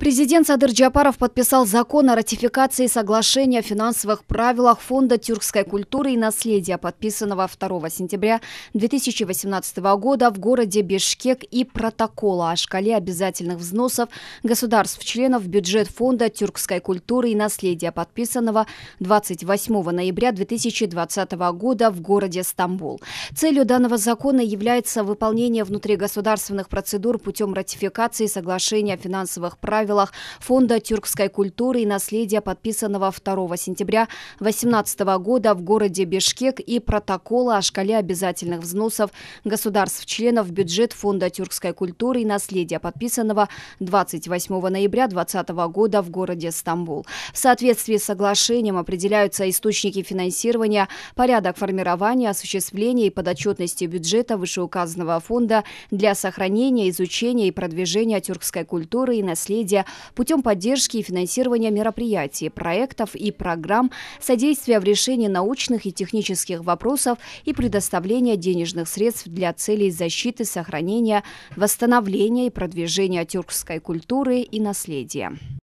Президент Садыр Джапаров подписал закон о ратификации соглашения о финансовых правилах Фонда тюркской культуры и наследия, подписанного 2 сентября 2018 года в городе Бишкек и протокола о шкале обязательных взносов государств-членов в бюджет Фонда тюркской культуры и наследия, подписанного 28 ноября 2020 года в городе Стамбул. Целью данного закона является выполнение внутригосударственных процедур путем ратификации соглашения о финансовых правилах правилах Фонда тюркской культуры и наследия, подписанного 2 сентября 2018 года в городе Бишкек и протокола о шкале обязательных взносов государств-членов в бюджет Фонда тюркской культуры и наследия, подписанного 28 ноября 2020 года в городе Стамбул. В соответствии с соглашением определяются источники финансирования, порядок формирования, осуществления и подотчетности бюджета вышеуказанного фонда для сохранения, изучения и продвижения тюркской культуры и наследия путем поддержки и финансирования мероприятий, проектов и программ, содействия в решении научных и технических вопросов и предоставления денежных средств для целей защиты, сохранения, восстановления и продвижения тюркской культуры и наследия.